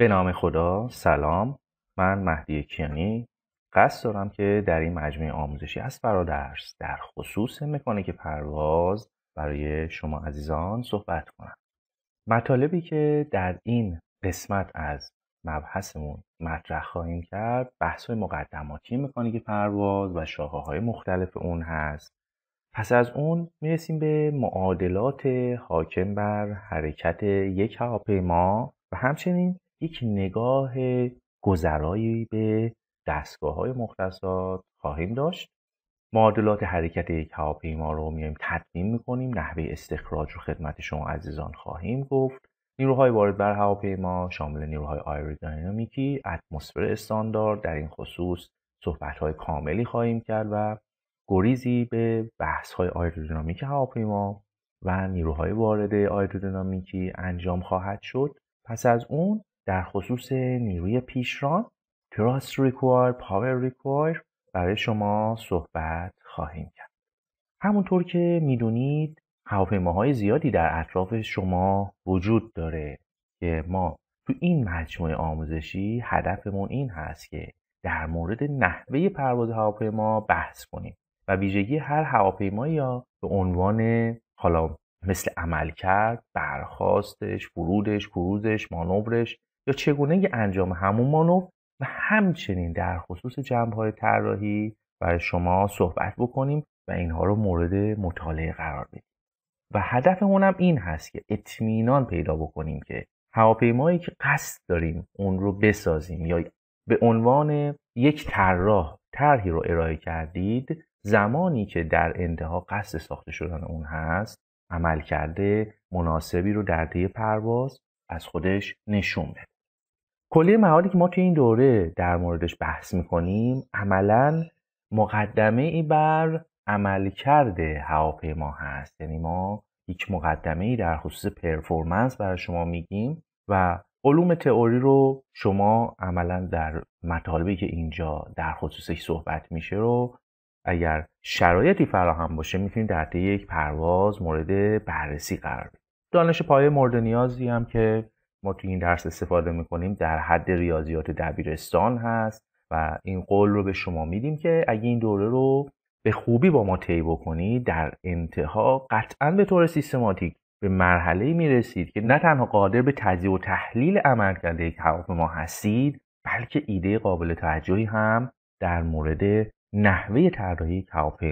به نام خدا سلام من مهدی کیانی قصد دارم که در این مجموعه آموزشی از فرادرس در خصوص مکانیک پرواز برای شما عزیزان صحبت کنم مطالبی که در این قسمت از مبحثمون مطرح خواهیم کرد بحث مقدماتی مکانیک پرواز و شاخه های مختلف اون هست پس از اون میرسیم به معادلات حاکم بر حرکت یک هواپیما و همچنین یک نگاه گذرایی به دستگاه های مختصات خواهیم داشت معادلات حرکت یک هواپیما رو میایم تدوین میکنیم نحوه استخراج رو خدمت شما عزیزان خواهیم گفت نیروهای وارد بر هواپیما شامل نیروهای آیرودینامیکی اتمسفر استاندارد در این خصوص صحبت های کاملی خواهیم کرد و گریزی به بحث های آیرودینامیک هواپیما و نیروهای وارد آیرودینامیکی انجام خواهد شد پس از اون در خصوص نیروی پیشران تراست ریکوایر پاور ریکوایر برای شما صحبت خواهیم کرد همونطور که میدونید هواپیماهای زیادی در اطراف شما وجود داره که ما تو این مجموعه آموزشی هدفمون این هست که در مورد نحوه پرواز هواپیما بحث کنیم و ویژگی هر هواپیما یا به عنوان حالا مثل عمل کرد، برخواستش، فرودش، کروزش، مانورش یا چگونه انجام همون مانور و همچنین در خصوص جنبه های طراحی برای شما صحبت بکنیم و اینها رو مورد مطالعه قرار بدیم و هدف هم این هست که اطمینان پیدا بکنیم که هواپیمایی که قصد داریم اون رو بسازیم یا به عنوان یک طراح طرحی رو ارائه کردید زمانی که در انتها قصد ساخته شدن اون هست عمل کرده مناسبی رو در طی پرواز از خودش نشون بده کلیه مقالی که ما توی این دوره در موردش بحث میکنیم عملا مقدمه ای بر عملکرد ما هست یعنی ما یک مقدمه ای در خصوص پرفورمنس برای شما میگیم و علوم تئوری رو شما عملا در مطالبی که اینجا در خصوصش صحبت میشه رو اگر شرایطی فراهم باشه میتونید در طی یک پرواز مورد بررسی قرار بدید دانش پایه مورد نیازی هم که ما تو این درس استفاده میکنیم در حد ریاضیات دبیرستان هست و این قول رو به شما میدیم که اگه این دوره رو به خوبی با ما طی بکنید در انتها قطعا به طور سیستماتیک به مرحله رسید که نه تنها قادر به تجزیه و تحلیل که یک ما هستید بلکه ایده قابل توجهی هم در مورد نحوه طراحی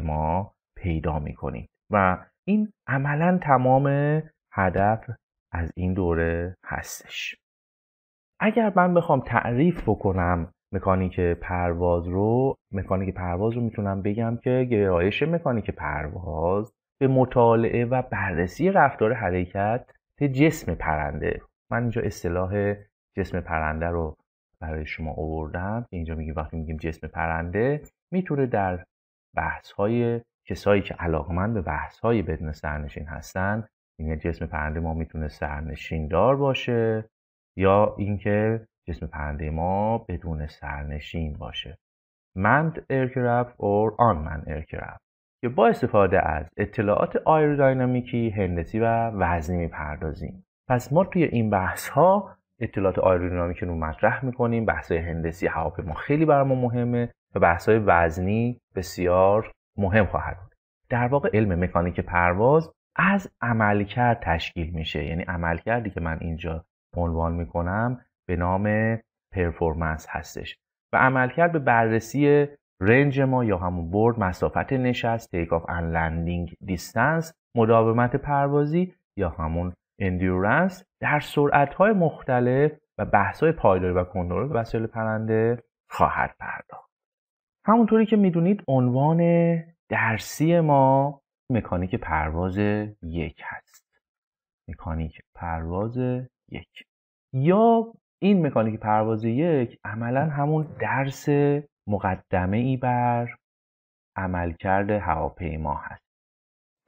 ما پیدا کنید و این عملا تمام هدف از این دوره هستش اگر من بخوام تعریف بکنم مکانیک پرواز رو مکانیک پرواز رو میتونم بگم که گرایش مکانیک پرواز به مطالعه و بررسی رفتار حرکت جسم پرنده من اینجا اصطلاح جسم پرنده رو برای شما آوردم اینجا میگیم وقتی میگیم جسم پرنده میتونه در بحث های کسایی که علاقمند به بحث های بدن سرنشین هستن یعنی جسم پرنده ما میتونه سرنشین دار باشه یا اینکه جسم پرنده ما بدون سرنشین باشه مند اور آن من ایرکرافت که با استفاده از اطلاعات آیرودینامیکی، هندسی و وزنی میپردازیم پس ما توی این بحث ها اطلاعات آیرودینامیکی رو مطرح میکنیم بحث های هندسی هواپیما خیلی بر ما مهمه و بحث های وزنی بسیار مهم خواهد بود در واقع علم مکانیک پرواز از عملکرد تشکیل میشه یعنی عملکردی که من اینجا عنوان میکنم به نام پرفورمنس هستش و عملکرد به بررسی رنج ما یا همون برد مسافت نشست تیک آف ان لندینگ دیستنس مداومت پروازی یا همون اندورنس در سرعت های مختلف و بحث های پایداری و کنترل وسایل پرنده خواهد پرداخت همونطوری که میدونید عنوان درسی ما مکانیک پرواز یک هست مکانیک پرواز یک یا این مکانیک پرواز یک عملا همون درس مقدمه ای بر عملکرد هواپیما هست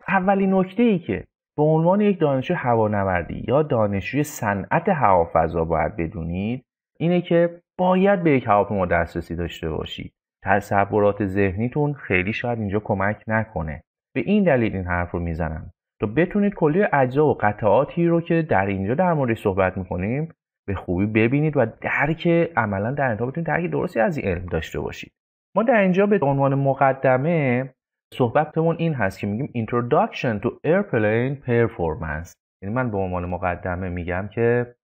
اولین نکته ای که به عنوان یک دانشجو هوانوردی یا دانشجوی صنعت هوافضا باید بدونید اینه که باید به یک هواپیما دسترسی داشته باشید تصورات ذهنیتون خیلی شاید اینجا کمک نکنه به این دلیل این حرف رو میزنم تا بتونید کلی اجزا و قطعاتی رو که در اینجا در مورد صحبت میکنیم به خوبی ببینید و درک عملا در انتها بتونید درک درستی از این علم داشته باشید ما در اینجا به عنوان مقدمه صحبتمون این هست که میگیم Introduction to Airplane Performance یعنی من به عنوان مقدمه میگم که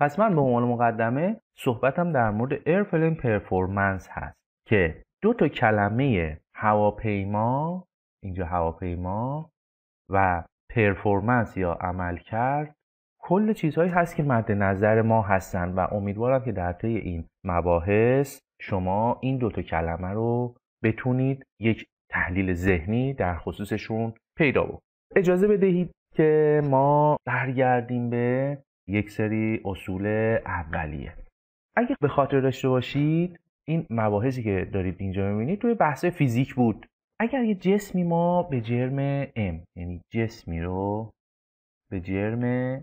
پس من به عنوان مقدمه صحبتم در مورد ایرپلین پرفورمنس هست که دو تا کلمه هواپیما اینجا هواپیما و پرفورمنس یا عمل کرد کل چیزهایی هست که مد نظر ما هستن و امیدوارم که در طی این مباحث شما این دوتا کلمه رو بتونید یک تحلیل ذهنی در خصوصشون پیدا بود اجازه بدهید که ما برگردیم به یک سری اصول اولیه اگه به خاطر داشته باشید این مباحثی که دارید اینجا میبینید توی بحث فیزیک بود اگر یه جسمی ما به جرم M یعنی جسمی رو به جرم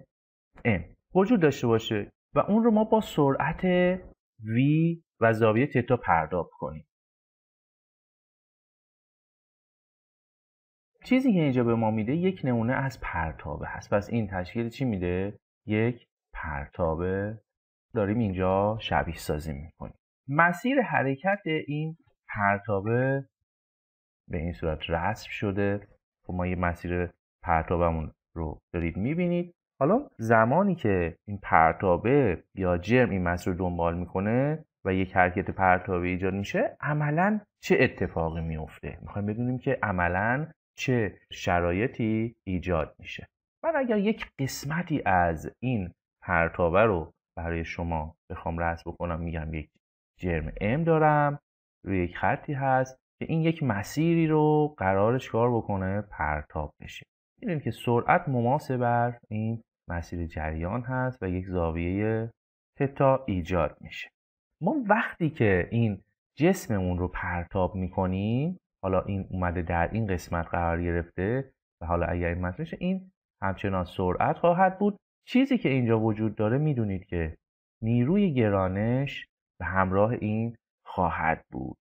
M وجود داشته باشه و اون رو ما با سرعت V و زاویه تتا پرداب کنیم چیزی که اینجا به ما میده یک نمونه از پرتابه هست پس این تشکیل چی میده یک پرتابه داریم اینجا شبیه سازی میکنیم مسیر حرکت این پرتابه به این صورت رسم شده خب ما یه مسیر پرتابمون رو دارید میبینید حالا زمانی که این پرتابه یا جرم این مسیر رو دنبال میکنه و یک حرکت پرتابه ایجاد میشه عملا چه اتفاقی میفته میخوایم بدونیم که عملا چه شرایطی ایجاد میشه من اگر یک قسمتی از این پرتابه رو برای شما بخوام رسم بکنم میگم یک جرم M دارم روی یک خطی هست که این یک مسیری رو قرارش کار بکنه پرتاب بشه میدونیم که سرعت مماسه بر این مسیر جریان هست و یک زاویه تتا ایجاد میشه ما وقتی که این جسممون رو پرتاب میکنیم حالا این اومده در این قسمت قرار گرفته و حالا اگر این مسیرش این همچنان سرعت خواهد بود چیزی که اینجا وجود داره میدونید که نیروی گرانش به همراه این خواهد بود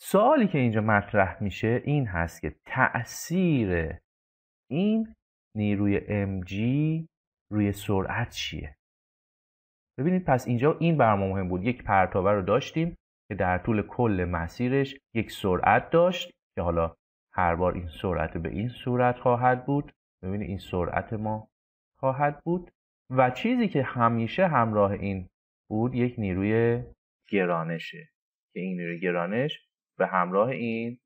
سوالی که اینجا مطرح میشه این هست که تأثیر این نیروی mg روی سرعت چیه ببینید پس اینجا این بر مهم بود یک پرتابه رو داشتیم که در طول کل مسیرش یک سرعت داشت که حالا هر بار این سرعت به این صورت خواهد بود ببینید این سرعت ما خواهد بود و چیزی که همیشه همراه این بود یک نیروی گرانشه که این نیروی گرانش به همراه این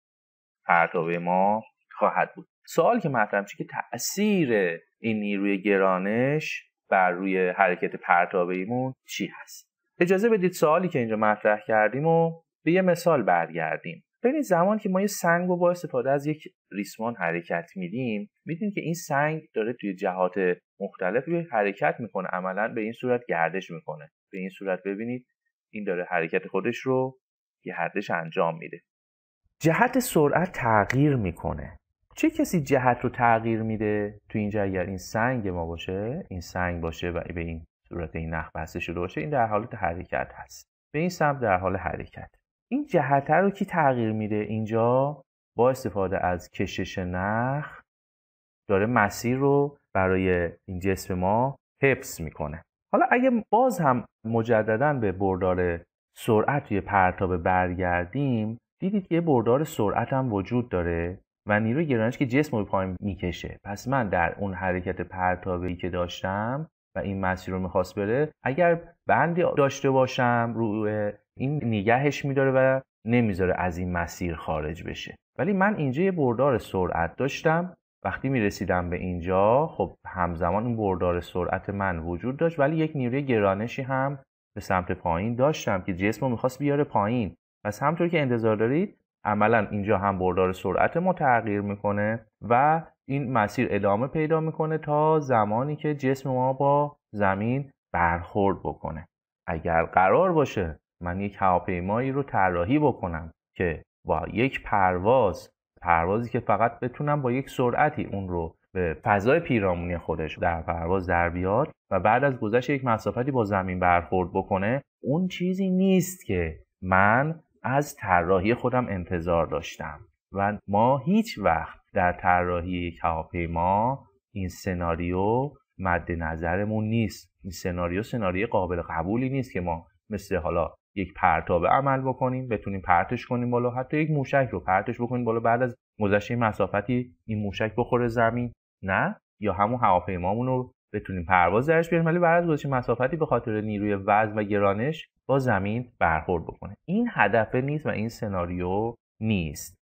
پرتابه ما خواهد بود سوال که مطرح میشه که تاثیر این نیروی گرانش بر روی حرکت پرتابه ایمون چی هست اجازه بدید سوالی که اینجا مطرح کردیم و به یه مثال برگردیم ببین زمان که ما یه سنگ رو با استفاده از یک ریسمان حرکت میدیم میدونید که این سنگ داره توی جهات مختلف روی حرکت میکنه عملا به این صورت گردش میکنه به این صورت ببینید این داره حرکت خودش رو یه گردش انجام میده جهت سرعت تغییر میکنه چه کسی جهت رو تغییر میده تو اینجا اگر این سنگ ما باشه این سنگ باشه و به این صورت این نخ بسته شده باشه این در حالت حرکت هست به این سمت در حال حرکت این جهت رو کی تغییر میده اینجا با استفاده از کشش نخ داره مسیر رو برای این جسم ما حفظ میکنه حالا اگه باز هم مجددا به بردار سرعت توی پرتاب برگردیم دیدید که یه بردار سرعت هم وجود داره و نیروی گرانش که جسم رو پایین میکشه پس من در اون حرکت پرتابی که داشتم و این مسیر رو میخواست بره اگر بندی داشته باشم روی این نگهش میداره و نمیذاره از این مسیر خارج بشه ولی من اینجا یه بردار سرعت داشتم وقتی میرسیدم به اینجا خب همزمان اون بردار سرعت من وجود داشت ولی یک نیروی گرانشی هم به سمت پایین داشتم که جسم رو میخواست بیاره پایین پس همطور که انتظار دارید عملا اینجا هم بردار سرعت ما تغییر میکنه و این مسیر ادامه پیدا میکنه تا زمانی که جسم ما با زمین برخورد بکنه اگر قرار باشه من یک هواپیمایی رو طراحی بکنم که با یک پرواز پروازی که فقط بتونم با یک سرعتی اون رو به فضای پیرامونی خودش در پرواز در بیاد و بعد از گذشت یک مسافتی با زمین برخورد بکنه اون چیزی نیست که من از طراحی خودم انتظار داشتم و ما هیچ وقت در طراحی یک هواپیما این سناریو مد نظرمون نیست این سناریو سناریو قابل قبولی نیست که ما مثل حالا یک پرتاب عمل بکنیم بتونیم پرتش کنیم بالا حتی یک موشک رو پرتش بکنیم بالا بعد از گذشت مسافتی این موشک بخوره زمین نه یا همون هواپیمامون رو بتونیم پرواز درش بیاریم ولی بعد از گذشت مسافتی به خاطر نیروی وزن و گرانش با زمین برخورد بکنه این هدف نیست و این سناریو نیست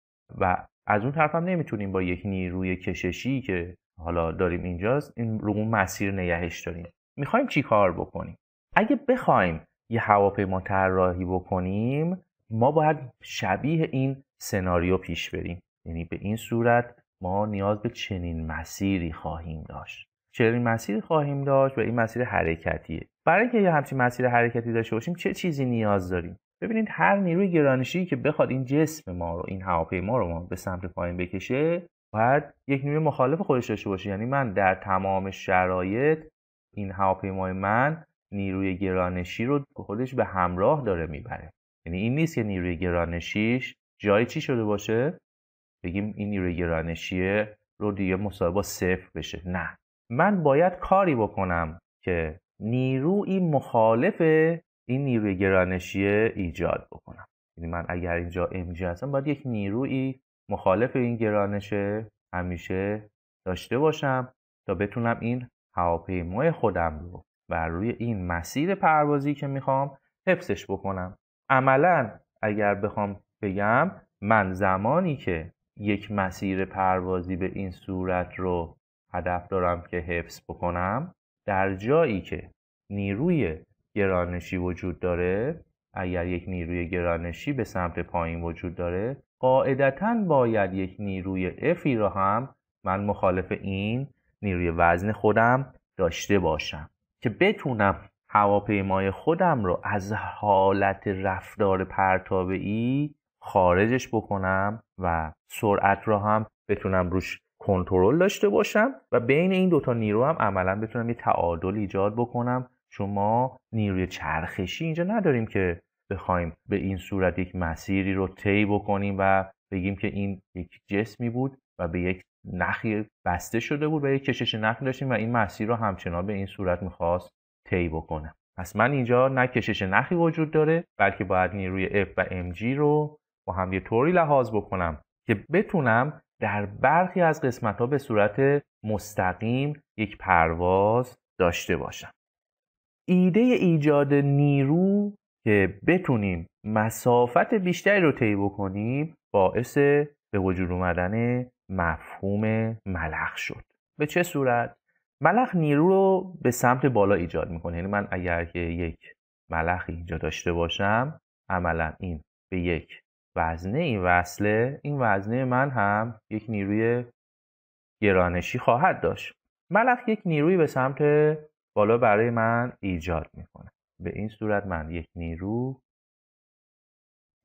و از اون طرف هم نمیتونیم با یک نیروی کششی که حالا داریم اینجاست این رو مسیر نگهش داریم میخوایم چی کار بکنیم اگه بخوایم یه هواپیما طراحی بکنیم ما باید شبیه این سناریو پیش بریم یعنی به این صورت ما نیاز به چنین مسیری خواهیم داشت چنین مسیری خواهیم داشت و این مسیر حرکتیه برای اینکه یه همچین مسیر حرکتی داشته باشیم چه چیزی نیاز داریم ببینید هر نیروی گرانشی که بخواد این جسم ما رو این هواپیما رو ما به سمت پایین بکشه باید یک نیروی مخالف خودش داشته باشه یعنی من در تمام شرایط این هواپیمای من نیروی گرانشی رو خودش به همراه داره میبره یعنی این نیست که نیروی گرانشیش جای چی شده باشه بگیم این نیروی گرانشیه رو دیگه مساوی با صفر بشه نه من باید کاری بکنم که نیروی مخالف این نیروی گرانشیه ایجاد بکنم یعنی من اگر اینجا جی هستم باید یک نیروی مخالف این گرانشه همیشه داشته باشم تا بتونم این هواپیمای خودم رو و روی این مسیر پروازی که میخوام حفظش بکنم عملا اگر بخوام بگم من زمانی که یک مسیر پروازی به این صورت رو هدف دارم که حفظ بکنم در جایی که نیروی گرانشی وجود داره اگر یک نیروی گرانشی به سمت پایین وجود داره قاعدتا باید یک نیروی افی را هم من مخالف این نیروی وزن خودم داشته باشم که بتونم هواپیمای خودم رو از حالت رفتار پرتابعی خارجش بکنم و سرعت را هم بتونم روش کنترل داشته باشم و بین این دوتا نیرو هم عملا بتونم یه تعادل ایجاد بکنم چون ما نیروی چرخشی اینجا نداریم که بخوایم به این صورت یک مسیری رو طی بکنیم و بگیم که این یک جسمی بود و به یک نخی بسته شده بود و یک کشش نخی داشتیم و این مسیر رو همچنان به این صورت میخواست طی بکنم. پس من اینجا نه کشش نخی وجود داره بلکه باید نیروی F و MG رو با هم یه طوری لحاظ بکنم که بتونم در برخی از قسمت ها به صورت مستقیم یک پرواز داشته باشم ایده ایجاد نیرو که بتونیم مسافت بیشتری رو طی بکنیم باعث به وجود اومدن مفهوم ملخ شد به چه صورت ملخ نیرو رو به سمت بالا ایجاد میکنه یعنی من اگر که یک ملخی اینجا داشته باشم عملا این به یک وزنه این وصله این وزنه من هم یک نیروی گرانشی خواهد داشت ملخ یک نیروی به سمت بالا برای من ایجاد میکنه به این صورت من یک نیرو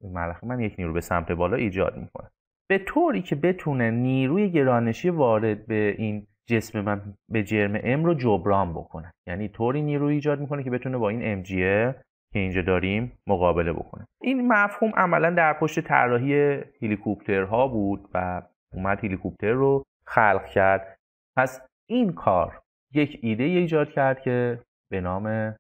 ملخ من یک نیرو به سمت بالا ایجاد میکنه به طوری که بتونه نیروی گرانشی وارد به این جسم من به جرم ام رو جبران بکنه یعنی طوری نیروی ایجاد میکنه که بتونه با این ام که اینجا داریم مقابله بکنه این مفهوم عملا در پشت طراحی هلیکوپترها بود و اومد هلیکوپتر رو خلق کرد پس این کار یک ایده ایجاد کرد که به نام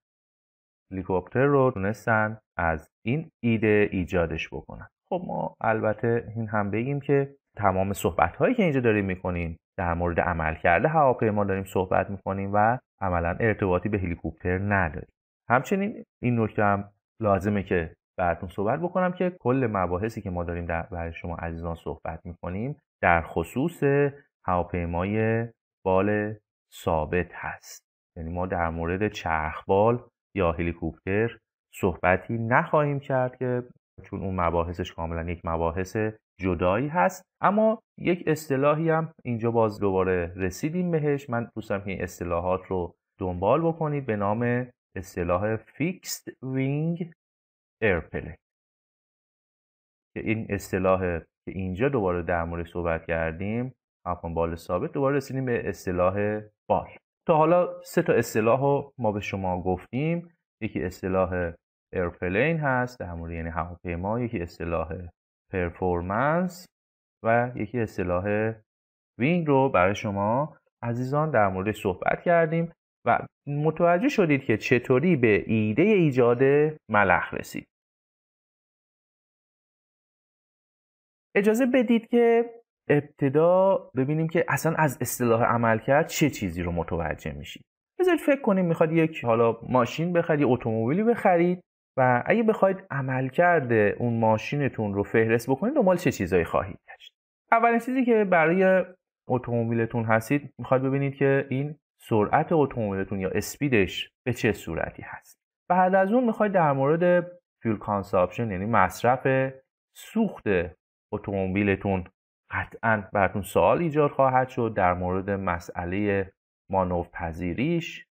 هلیکوپتر رو تونستن از این ایده ایجادش بکنن خب ما البته این هم بگیم که تمام صحبت هایی که اینجا داریم میکنیم در مورد عمل کرده هواپیما داریم صحبت میکنیم و عملا ارتباطی به هلیکوپتر نداریم همچنین این نکته هم لازمه که براتون صحبت بکنم که کل مباحثی که ما داریم در برای شما عزیزان صحبت میکنیم در خصوص هواپیمای بال ثابت هست یعنی ما در مورد چرخبال یا هلیکوپتر صحبتی نخواهیم کرد که چون اون مباحثش کاملا یک مباحث جدایی هست اما یک اصطلاحی هم اینجا باز دوباره رسیدیم بهش من دوستم که این اصطلاحات رو دنبال بکنید به نام اصطلاح فیکست وینگ ایرپلین که این اصطلاح که اینجا دوباره در مورد صحبت کردیم همان بال ثابت دوباره رسیدیم به اصطلاح بال تا حالا سه تا اصطلاح رو ما به شما گفتیم یکی اصطلاح ایرپلین هست در مورد یعنی هواپیما یکی اصطلاح پرفورمنس و یکی اصطلاح وینگ رو برای شما عزیزان در مورد صحبت کردیم و متوجه شدید که چطوری به ایده ایجاد ملخ رسید اجازه بدید که ابتدا ببینیم که اصلا از اصطلاح عمل کرد چه چیزی رو متوجه میشید بذارید فکر کنیم میخواد یک حالا ماشین بخرید اتومبیلی بخرید و اگه بخواید عمل کرده اون ماشینتون رو فهرست بکنید دنبال چه چیزایی خواهید گشت اولین چیزی که برای اتومبیلتون هستید میخواد ببینید که این سرعت اتومبیلتون یا اسپیدش به چه صورتی هست بعد از اون میخواید در مورد فیول کانسپشن، یعنی مصرف سوخت اتومبیلتون قطعا براتون سوال ایجاد خواهد شد در مورد مسئله مانوف پذیریش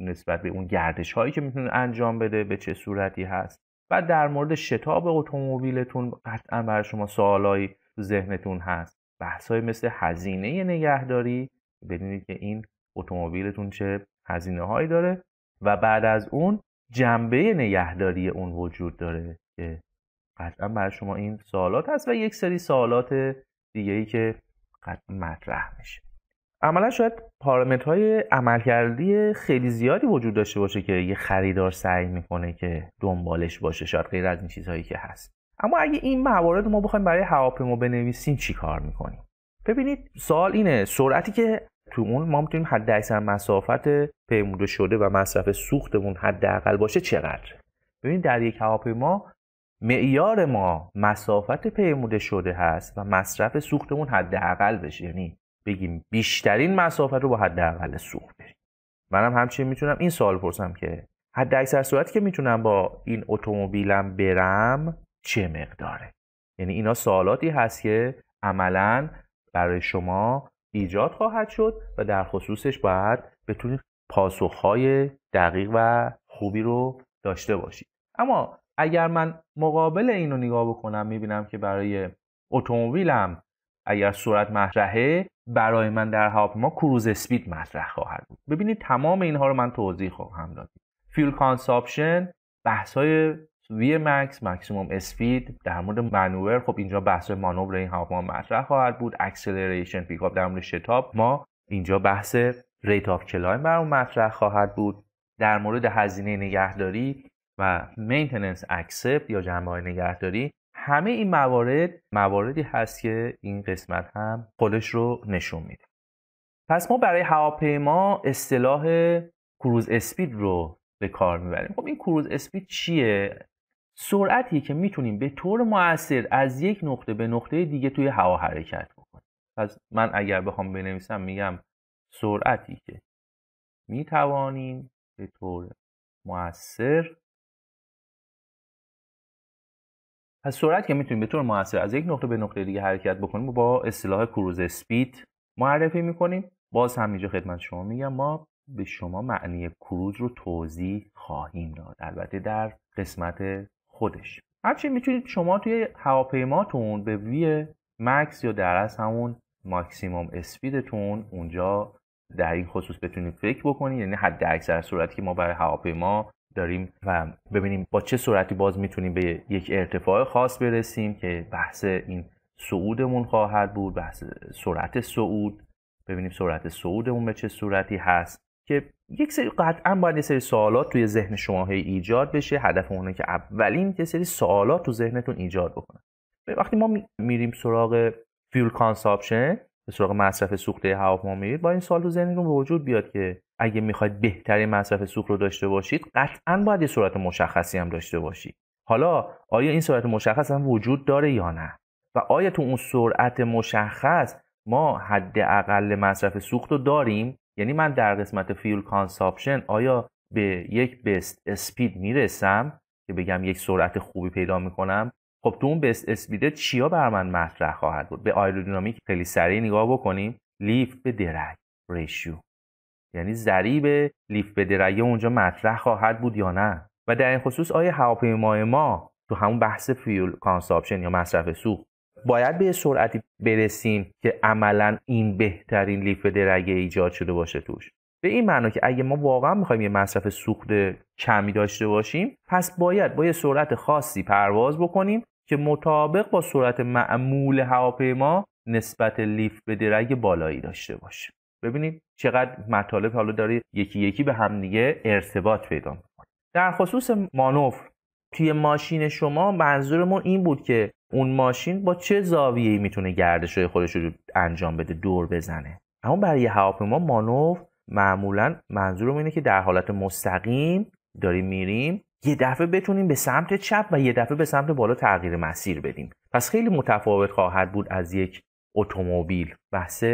نسبت به اون گردش هایی که میتونه انجام بده به چه صورتی هست و در مورد شتاب اتومبیلتون قطعا برای شما سوالایی تو ذهنتون هست بحث های مثل هزینه نگهداری ببینید که این اتومبیلتون چه هزینه هایی داره و بعد از اون جنبه نگهداری اون وجود داره که قطعا برای شما این سوالات هست و یک سری سوالات دیگه ای که قطعا مطرح میشه عملا شاید پارامترهای عملکردی خیلی زیادی وجود داشته باشه که یه خریدار سعی میکنه که دنبالش باشه شاید غیر از این چیزهایی که هست اما اگه این موارد ما بخوایم برای هواپیما بنویسیم چی کار میکنیم ببینید سوال اینه سرعتی که تو اون ما میتونیم حد اکثر مسافت پیموده شده و مصرف سوختمون حداقل باشه چقدر ببینید در یک هواپیما معیار ما مسافت پیموده شده هست و مصرف سوختمون حداقل بشه یعنی بگیم بیشترین مسافت رو با حداقل سوخت بریم منم همچنین میتونم این سوال پرسم که حد اکثر صورتی که میتونم با این اتومبیلم برم چه مقداره یعنی اینا سوالاتی هست که عملا برای شما ایجاد خواهد شد و در خصوصش باید بتونید پاسخهای دقیق و خوبی رو داشته باشید اما اگر من مقابل این رو نگاه بکنم میبینم که برای اتومبیلم اگر سرعت مطرحه برای من در هواپیما کروز اسپید مطرح خواهد بود ببینید تمام اینها رو من توضیح خواهم داد فیل کانسپشن، بحث های وی مکس مکسیموم اسپید در مورد مانور خب اینجا بحث مانور این هواپیما مطرح خواهد بود اکسلریشن پیکاپ در مورد شتاب ما اینجا بحث ریت آف کلایم برام مطرح خواهد بود در مورد هزینه نگهداری و مینتننس اکسپت یا جنبه های نگهداری همه این موارد مواردی هست که این قسمت هم خودش رو نشون میده پس ما برای هواپیما اصطلاح کروز اسپید رو به کار میبریم خب این کروز اسپید چیه سرعتی که میتونیم به طور موثر از یک نقطه به نقطه دیگه توی هوا حرکت بکنیم پس من اگر بخوام بنویسم میگم سرعتی که میتوانیم به طور موثر از سرعت که میتونیم به طور موثر از یک نقطه به نقطه دیگه حرکت بکنیم با اصطلاح کروز اسپید معرفی میکنیم باز هم اینجا خدمت شما میگم ما به شما معنی کروز رو توضیح خواهیم داد البته در قسمت خودش همچنین میتونید شما توی هواپیماتون به وی مکس یا در از همون ماکسیموم اسپیدتون اونجا در این خصوص بتونید فکر بکنید یعنی حد اکثر سرعتی که ما برای هواپیما داریم و ببینیم با چه سرعتی باز میتونیم به یک ارتفاع خاص برسیم که بحث این صعودمون خواهد بود بحث سرعت صعود ببینیم سرعت صعودمون به چه صورتی هست که یک سری قطعا باید یه سری سوالات توی ذهن شما هی ایجاد بشه هدف اونه که اولین یه سری سوالات تو ذهنتون ایجاد بکنه وقتی ما میریم سراغ فیول کانسامپشن به سراغ مصرف سوخته هواپیما میرید با این سوال تو ذهنتون وجود بیاد که اگه میخواید بهترین مصرف سوخت رو داشته باشید قطعا باید یه سرعت مشخصی هم داشته باشید حالا آیا این سرعت مشخص هم وجود داره یا نه و آیا تو اون سرعت مشخص ما حد مصرف سوخت رو داریم یعنی من در قسمت فیول کانسپشن آیا به یک بست اسپید میرسم که بگم یک سرعت خوبی پیدا میکنم خب تو اون بست اسپید چیا بر من مطرح خواهد بود به آیرودینامیک خیلی سریع نگاه بکنیم لیف به درک ریشیو یعنی ضریب لیف به اونجا مطرح خواهد بود یا نه و در این خصوص آیا هواپیمای ما تو همون بحث فیول کانساپشن یا مصرف سوخت باید به سرعتی برسیم که عملا این بهترین لیف به ایجاد شده باشه توش به این معنا که اگه ما واقعا میخوایم یه مصرف سوخت کمی داشته باشیم پس باید با یه سرعت خاصی پرواز بکنیم که مطابق با سرعت معمول هواپیما نسبت لیف به درگ بالایی داشته باشه ببینید چقدر مطالب حالا داره یکی یکی به همدیگه ارتباط پیدا میکنه در خصوص مانور توی ماشین شما منظورمون این بود که اون ماشین با چه زاویه‌ای میتونه گردش های خودش رو انجام بده دور بزنه اما برای هواپیما مانور معمولا منظورمون اینه که در حالت مستقیم داریم میریم یه دفعه بتونیم به سمت چپ و یه دفعه به سمت بالا تغییر مسیر بدیم پس خیلی متفاوت خواهد بود از یک اتومبیل بحث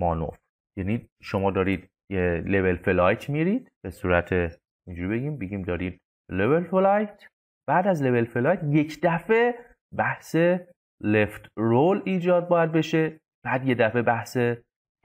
مانور یعنی شما دارید یه لول فلایت میرید به صورت اینجوری بگیم بگیم دارید لول فلایت بعد از لول فلایت یک دفعه بحث لفت رول ایجاد باید بشه بعد یه دفعه بحث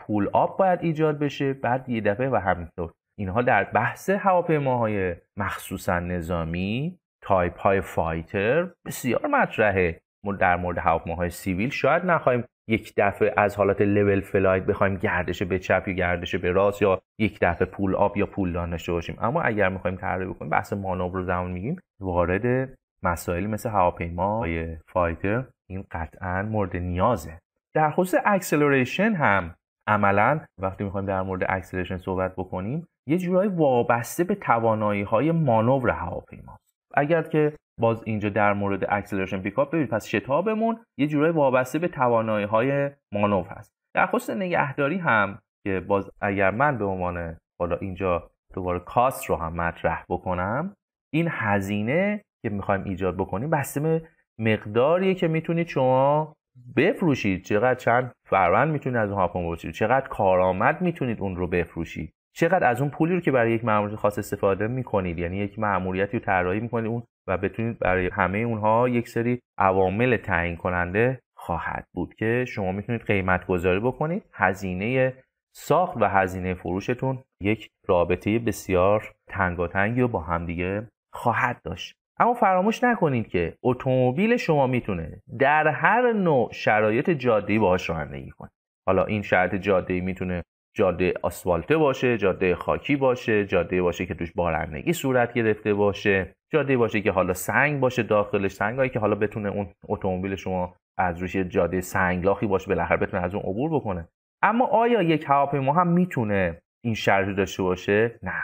پول آپ باید ایجاد بشه بعد یه دفعه و همینطور اینها در بحث هواپیماهای مخصوصا نظامی تایپ های فایتر بسیار مطرحه در مورد های سیویل شاید نخواهیم یک دفعه از حالت لول فلایت بخوایم گردش به چپ یا گردش به راست یا یک دفعه پول آب یا پول دانش داشته باشیم اما اگر میخوایم طراحی بکنیم بحث مانور رو زمان میگیم وارد مسائل مثل هواپیما فایتر این قطعا مورد نیازه در خصوص اکسلریشن هم عملا وقتی میخوایم در مورد اکسلریشن صحبت بکنیم یه جورایی وابسته به توانایی های مانور هواپیما اگر که باز اینجا در مورد اکسلریشن پیکاپ ببینید پس شتابمون یه جورای وابسته به توانایی های مانوف هست در خصوص نگهداری هم که باز اگر من به عنوان حالا اینجا دوباره کاست رو هم مطرح بکنم این هزینه که میخوایم ایجاد بکنیم بسته به مقداریه که میتونید شما بفروشید چقدر چند فروند میتونید از اون هاپون بفروشید چقدر کارآمد میتونید اون رو بفروشید چقدر از اون پولی رو که برای یک مأموریت خاص استفاده میکنید یعنی یک مأموریتی رو طراحی میکنید اون و بتونید برای همه اونها یک سری عوامل تعیین کننده خواهد بود که شما میتونید قیمت گذاری بکنید هزینه ساخت و هزینه فروشتون یک رابطه بسیار تنگاتنگی و با همدیگه خواهد داشت اما فراموش نکنید که اتومبیل شما میتونه در هر نوع شرایط جاده باهاش رانندگی کنه حالا این شرایط جاده میتونه جاده آسفالته باشه جاده خاکی باشه جاده باشه که توش بارندگی صورت گرفته باشه جاده باشه که حالا سنگ باشه داخلش سنگایی که حالا بتونه اون اتومبیل شما از روش جاده سنگلاخی باشه بالاخره بتونه از اون عبور بکنه اما آیا یک هواپیما هم میتونه این شرط داشته باشه نه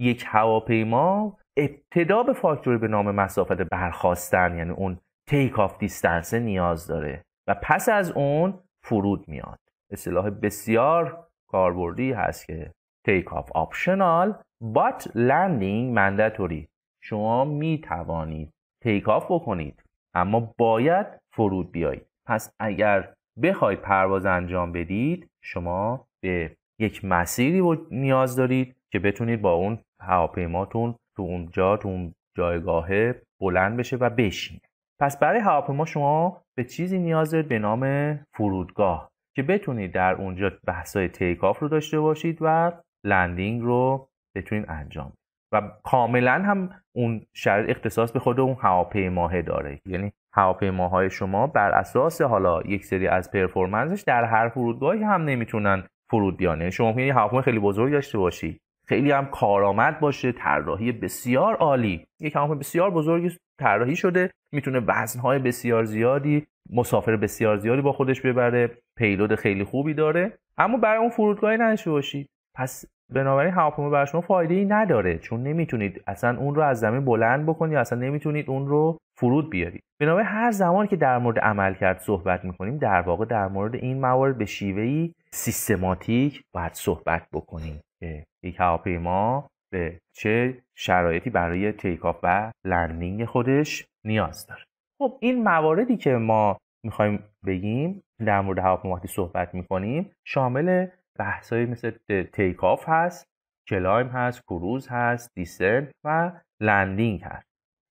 یک هواپیما ابتدا به فاکتوری به نام مسافت برخواستن یعنی اون تیک آف دیستنس نیاز داره و پس از اون فرود میاد اصطلاح بسیار کاربردی هست که take off optional but landing mandatory شما می توانید تیک off بکنید اما باید فرود بیایید پس اگر بخوای پرواز انجام بدید شما به یک مسیری نیاز دارید که بتونید با اون هواپیماتون تو اونجا تو اون جایگاه بلند بشه و بشینه پس برای هواپیما شما به چیزی نیاز دارید به نام فرودگاه که بتونید در اونجا بحثای تیک آف رو داشته باشید و لندینگ رو بتونید انجام و کاملا هم اون شرط اختصاص به خود اون هواپیماه داره یعنی هواپیماهای شما بر اساس حالا یک سری از پرفورمنسش در هر فرودگاهی هم نمیتونن فرود بیانه یعنی شما ممکنه هواپیمای خیلی بزرگ داشته باشید خیلی هم کارآمد باشه طراحی بسیار عالی یک هواپیمای بسیار بزرگی طراحی شده میتونه وزنهای بسیار زیادی مسافر بسیار زیادی با خودش ببره پیلود خیلی خوبی داره اما برای اون فرودگاهی نشه باشید پس بنابراین هواپیما برای شما فایده ای نداره چون نمیتونید اصلا اون رو از زمین بلند بکنید یا اصلا نمیتونید اون رو فرود بیارید بنابراین هر زمان که در مورد عمل کرد صحبت میکنیم در واقع در مورد این موارد به شیوهی سیستماتیک باید صحبت بکنیم که یک هواپیما به چه شرایطی برای آف و لندینگ خودش نیاز داره خب این مواردی که ما میخوایم بگیم در مورد وقتی صحبت میکنیم شامل بحثایی مثل تیک آف هست کلایم هست کروز هست دیسنت و لندینگ هست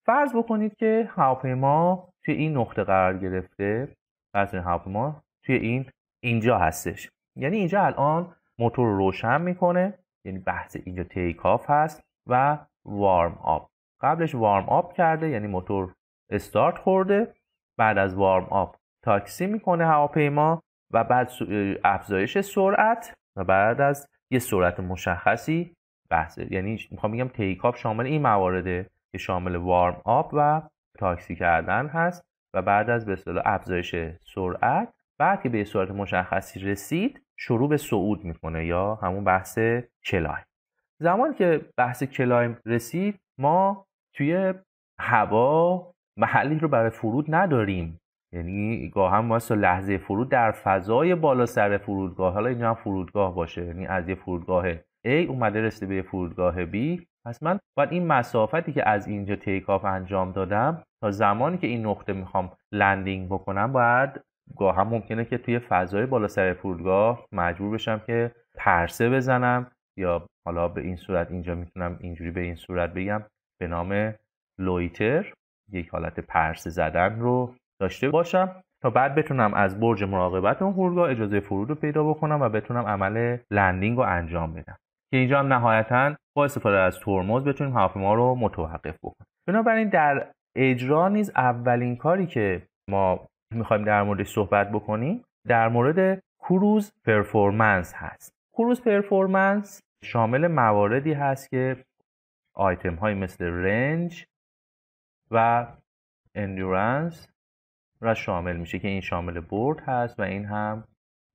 فرض بکنید که هواپیما توی این نقطه قرار گرفته فرض این هواپیما توی این اینجا هستش یعنی اینجا الان موتور روشن میکنه یعنی بحث اینجا تیک آف هست و وارم آپ قبلش وارم آپ کرده یعنی موتور استارت خورده بعد از وارم آپ تاکسی میکنه هواپیما و بعد افزایش سرعت و بعد از یه سرعت مشخصی بحثه یعنی میخوام بگم تیکاپ شامل این موارده که شامل وارم آپ و تاکسی کردن هست و بعد از به اصطلاح افزایش سرعت بعد که به سرعت مشخصی رسید شروع به صعود میکنه یا همون بحث کلایم زمان که بحث کلایم رسید ما توی هوا محلی رو برای فرود نداریم یعنی گاه هم واسه لحظه فرود در فضای بالا سر فرودگاه حالا اینجا هم فرودگاه باشه یعنی از یه فرودگاه ای اومده رسیده به فرودگاه B پس من باید این مسافتی که از اینجا تیک آف انجام دادم تا زمانی که این نقطه میخوام لندینگ بکنم باید گاه هم ممکنه که توی فضای بالا سر فرودگاه مجبور بشم که پرسه بزنم یا حالا به این صورت اینجا میتونم اینجوری به این صورت بگم به نام لویتر یک حالت پرسه زدن رو داشته باشم تا بعد بتونم از برج مراقبت اون فرودگاه اجازه فرود رو پیدا بکنم و بتونم عمل لندینگ رو انجام بدم که اینجا هم نهایتا با استفاده از ترمز بتونیم هواپیما رو متوقف بکنیم بنابراین در اجرا نیز اولین کاری که ما میخوایم در موردش صحبت بکنیم در مورد کروز پرفورمنس هست کروز پرفورمنس شامل مواردی هست که آیتم های مثل رنج و اندورنس را شامل میشه که این شامل برد هست و این هم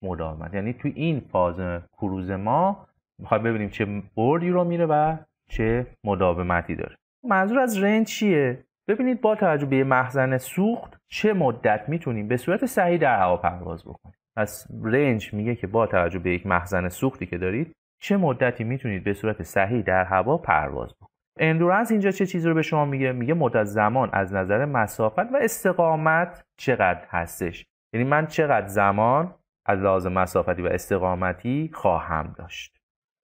مداومت یعنی تو این فاز کروز ما میخوایم ببینیم چه بردی رو میره و چه مداومتی داره منظور از رنج چیه ببینید با توجه به مخزن سوخت چه مدت میتونیم به صورت صحیح در هوا پرواز بکنیم پس رنج میگه که با توجه به یک مخزن سوختی که دارید چه مدتی میتونید به صورت صحیح در هوا پرواز اندورنس اینجا چه چیزی رو به شما میگه میگه مدت زمان از نظر مسافت و استقامت چقدر هستش یعنی من چقدر زمان از لحاظ مسافتی و استقامتی خواهم داشت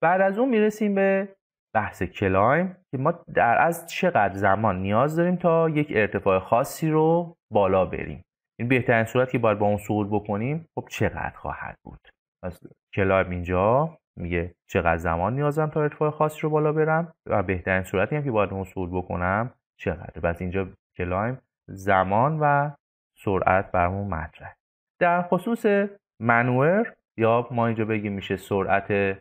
بعد از اون میرسیم به بحث کلایم که ما در از چقدر زمان نیاز داریم تا یک ارتفاع خاصی رو بالا بریم این بهترین صورت که باید با اون صعود بکنیم خب چقدر خواهد بود پس کلایم اینجا میگه چقدر زمان نیازم تا ارتفاع خاصی رو بالا برم و بهترین سرعتی هم که باید اون بکنم چقدر پس اینجا کلایم زمان و سرعت برمون مطرح در خصوص منور یا ما اینجا بگیم میشه سرعت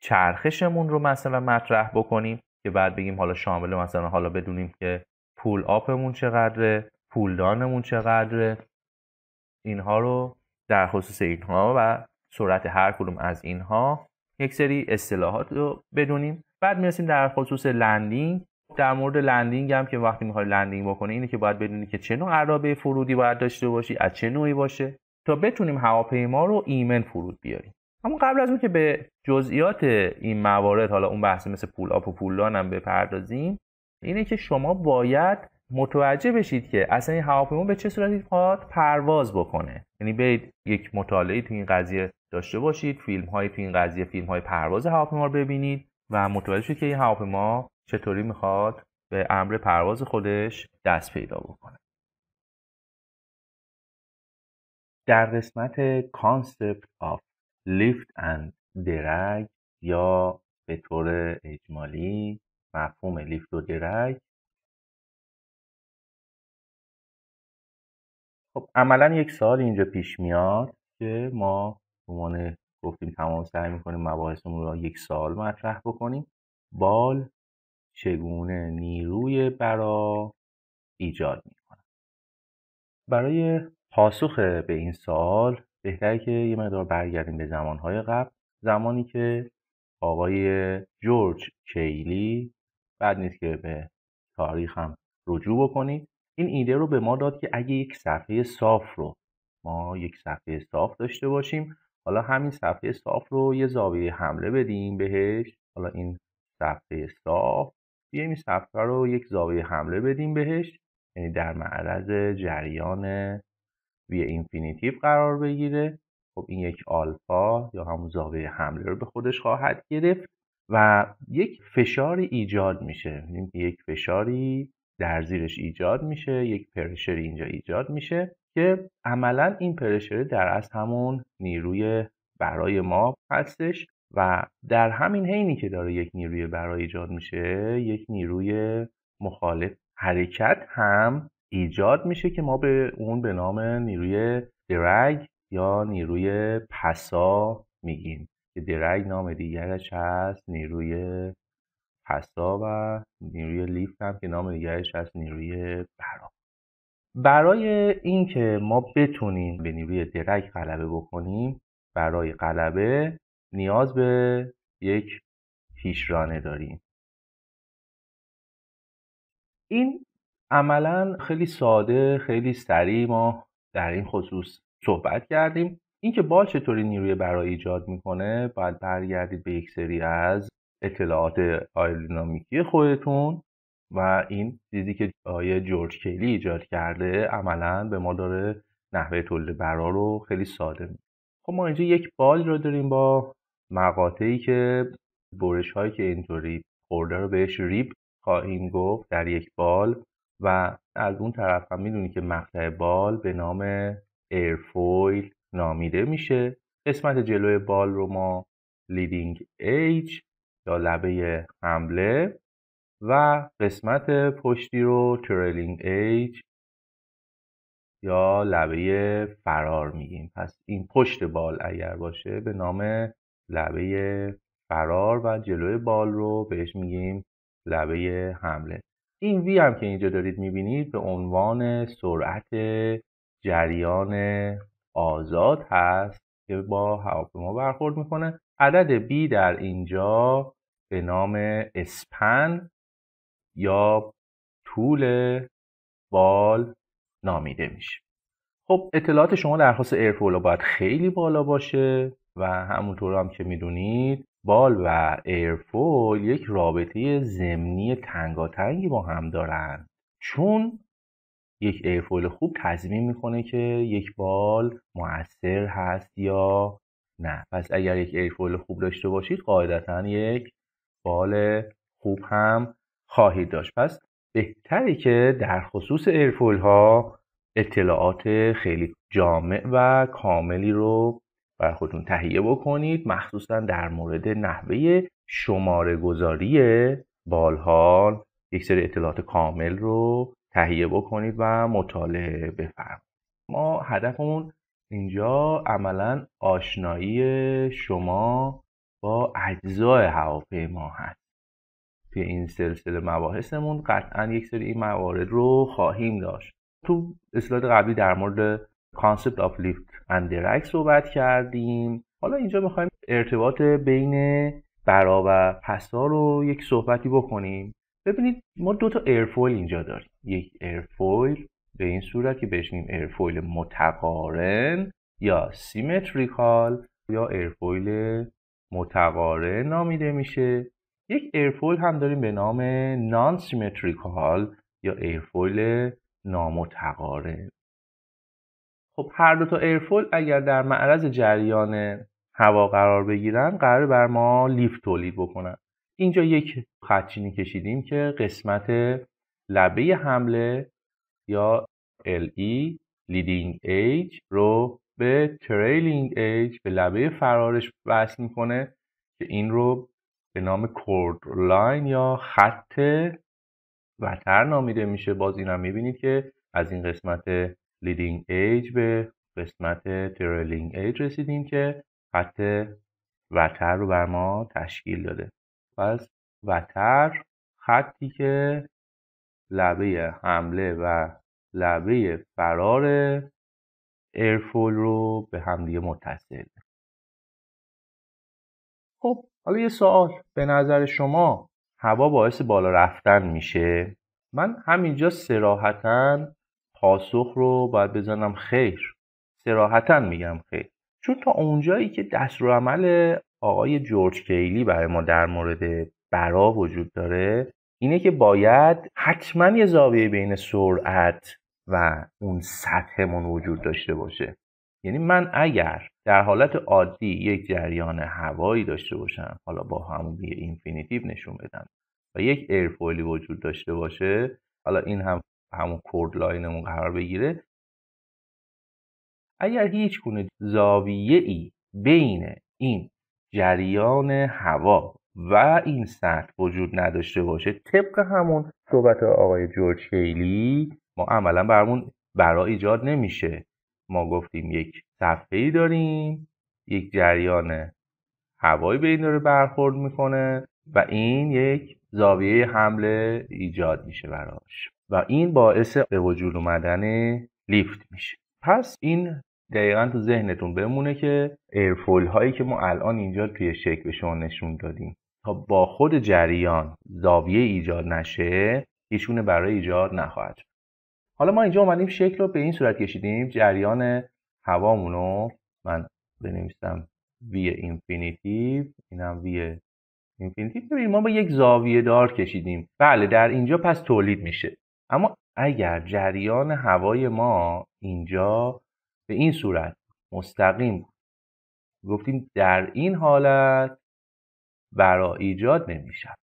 چرخشمون رو مثلا مطرح بکنیم که بعد بگیم حالا شامل مثلا حالا بدونیم که پول آپمون چقدره پولدانمون چقدره اینها رو در خصوص اینها و سرعت هر کدوم از اینها یک سری اصطلاحات رو بدونیم بعد میرسیم در خصوص لندینگ در مورد لندینگ هم که وقتی میخوای لندینگ بکنی اینه که باید بدونی که چه نوع عرابه فرودی باید داشته باشی از چه نوعی باشه تا بتونیم هواپیما رو ایمن فرود بیاریم اما قبل از اون که به جزئیات این موارد حالا اون بحث مثل پول آپ و پولدان هم بپردازیم اینه که شما باید متوجه بشید که اصلا این هواپیما به چه صورتی میخواد پرواز بکنه یعنی برید یک مطالعه تو این قضیه داشته باشید فیلم های تو این قضیه فیلم های پرواز هواپیما رو ببینید و متوجه شید که این هواپیما چطوری میخواد به امر پرواز خودش دست پیدا بکنه در قسمت Concept آف لیفت and درگ یا به طور اجمالی مفهوم لیفت و درگ خب عملا یک سال اینجا پیش میاد که ما عنوان گفتیم تمام سعی میکنیم مباحثمون را یک سال مطرح بکنیم بال چگونه نیروی برا ایجاد میکنه برای پاسخ به این سال بهتره که یه مقدار برگردیم به زمانهای قبل زمانی که آقای جورج کیلی بعد نیست که به تاریخ هم رجوع بکنید این ایده رو به ما داد که اگه یک صفحه صاف رو ما یک صفحه صاف داشته باشیم حالا همین صفحه صاف رو یه زاویه حمله بدیم بهش حالا این صفحه صاف بیایم این صفحه رو یک زاویه حمله بدیم بهش یعنی در معرض جریان وی اینفینیتیو قرار بگیره خب این یک آلفا یا همون زاویه حمله رو به خودش خواهد گرفت و یک فشاری ایجاد میشه یک فشاری در زیرش ایجاد میشه یک پرشری اینجا ایجاد میشه که عملا این پرشر در از همون نیروی برای ما هستش و در همین حینی که داره یک نیروی برای ایجاد میشه یک نیروی مخالف حرکت هم ایجاد میشه که ما به اون به نام نیروی درگ یا نیروی پسا میگیم که درگ نام دیگرش هست نیروی هستا و نیروی لیفت هم که نام دیگرش از نیروی برا برای اینکه ما بتونیم به نیروی درک غلبه بکنیم برای غلبه نیاز به یک پیشرانه داریم این عملا خیلی ساده خیلی سریع ما در این خصوص صحبت کردیم اینکه بال چطوری نیروی برای ایجاد میکنه باید برگردید به یک سری از اطلاعات آیرودینامیکی خودتون و این چیزی که آیه جورج کلی ایجاد کرده عملا به ما داره نحوه تولید برا رو خیلی ساده میده خب ما اینجا یک بال رو داریم با مقاطعی که برش هایی که اینطوری خورده رو بهش ریپ خواهیم گفت در یک بال و از اون طرف هم میدونی که مقطع بال به نام ایرفویل نامیده میشه قسمت جلوی بال رو ما لیدینگ ایج یا لبه حمله و قسمت پشتی رو تریلینگ ایج یا لبه فرار میگیم پس این پشت بال اگر باشه به نام لبه فرار و جلوی بال رو بهش میگیم لبه حمله این وی هم که اینجا دارید میبینید به عنوان سرعت جریان آزاد هست که با هواپیما برخورد میکنه عدد B در اینجا به نام اسپن یا طول بال نامیده میشه خب اطلاعات شما در خاص ها باید خیلی بالا باشه و همونطور هم که میدونید بال و ایرفول یک رابطه زمینی تنگاتنگی با هم دارن چون یک ایرفول خوب تضمین میکنه که یک بال موثر هست یا نه پس اگر یک ایرفول خوب داشته باشید قاعدتا یک استقبال خوب هم خواهید داشت پس بهتره که در خصوص ایرفول ها اطلاعات خیلی جامع و کاملی رو بر خودتون تهیه بکنید مخصوصا در مورد نحوه شماره گذاری بالهان یک سری اطلاعات کامل رو تهیه بکنید و مطالعه بفرمایید ما هدفمون اینجا عملا آشنایی شما با اجزای هواپیما هست توی این سلسله مباحثمون قطعا یک سری این موارد رو خواهیم داشت تو اسلاید قبلی در مورد کانسپت آف لیفت اند صحبت کردیم حالا اینجا میخوایم ارتباط بین برا و پسا رو یک صحبتی بکنیم ببینید ما دو تا ایرفویل اینجا داریم یک ایرفویل به این صورت که بشنیم ایرفویل متقارن یا سیمتریکال یا ایرفویل متوارع نامیده میشه یک ایرفویل هم داریم به نام نان سیمتریکال یا ایرفویل نامتقارن خب هر دو تا ایرفول اگر در معرض جریان هوا قرار بگیرن قرار بر ما لیفت تولید بکنن اینجا یک خطچینی کشیدیم که قسمت لبه حمله یا LE leading edge رو به تریلینگ ایج به لبه فرارش وصل میکنه که این رو به نام کورد لاین یا خط وتر نامیده میشه باز این هم میبینید که از این قسمت لیدینگ ایج به قسمت تریلینگ ایج رسیدیم که خط وتر رو بر ما تشکیل داده پس وتر خطی که لبه حمله و لبه فرار ایرفول رو به همدیگه متصل خب حالا یه سوال به نظر شما هوا باعث بالا رفتن میشه من همینجا سراحتا پاسخ رو باید بزنم خیر سراحتا میگم خیر چون تا اونجایی که دستور عمل آقای جورج کیلی برای ما در مورد برا وجود داره اینه که باید حتما یه زاویه بین سرعت و اون سطحمون وجود داشته باشه یعنی من اگر در حالت عادی یک جریان هوایی داشته باشم حالا با همون بی اینفینیتیو نشون بدم و یک ایرفویلی وجود داشته باشه حالا این هم همون کورد لاینمون قرار بگیره اگر هیچ گونه زاویه ای بین این جریان هوا و این سطح وجود نداشته باشه طبق همون صحبت آقای جورج هیلی ما عملا برمون برا ایجاد نمیشه ما گفتیم یک صفحه ای داریم یک جریان هوایی به این داره برخورد میکنه و این یک زاویه حمله ایجاد میشه براش و این باعث به وجود اومدن لیفت میشه پس این دقیقا تو ذهنتون بمونه که ایرفول هایی که ما الان اینجا توی شکل به شما نشون دادیم تا با خود جریان زاویه ایجاد نشه ایشونه برای ایجاد نخواهد حالا ما اینجا اومدیم شکل رو به این صورت کشیدیم جریان هوامون رو من بنویسم V اینفینیتی اینم V اینفینیتی ببینیم ما به یک زاویه دار کشیدیم بله در اینجا پس تولید میشه اما اگر جریان هوای ما اینجا به این صورت مستقیم گفتیم در این حالت برای ایجاد نمیشه